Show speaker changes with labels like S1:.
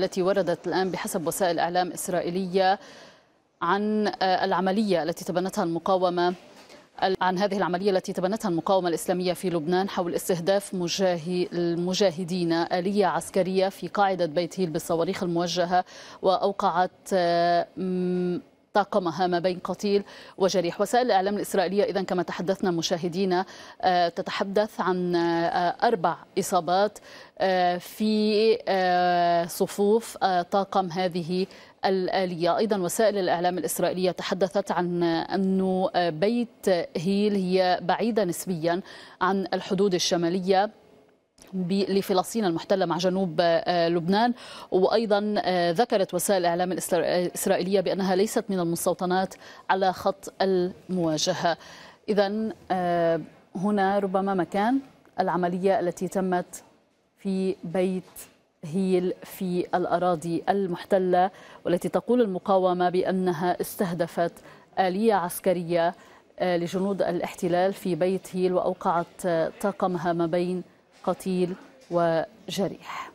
S1: التي وردت الآن بحسب وسائل إعلام إسرائيلية عن آه، العملية التي تبنتها المقاومة عن هذه العملية التي تبنتها المقاومة الإسلامية في لبنان حول استهداف مجاهي المجاهدين آلية عسكرية في قاعدة بيت هيل بالصواريخ الموجهة وأوقعت آه، طاقمها ما بين قتيل وجريح وسائل الإعلام الإسرائيلية إذا كما تحدثنا مشاهدينا آه، تتحدث عن آه، أربع إصابات آه، في صفوف طاقم هذه الآلية أيضا وسائل الإعلام الإسرائيلية تحدثت عن أن بيت هيل هي بعيدة نسبيا عن الحدود الشمالية لفلسطين المحتلة مع جنوب آه، آه، لبنان وأيضا آه، ذكرت وسائل الإعلام الإسرائيلية بأنها ليست من المستوطنات على خط المواجهة إذا هنا ربما مكان العملية التي تمت في بيت هيل في الأراضي المحتلة والتي تقول المقاومة بأنها استهدفت آلية عسكرية لجنود الاحتلال في بيت هيل وأوقعت طاقمها ما بين قتيل وجريح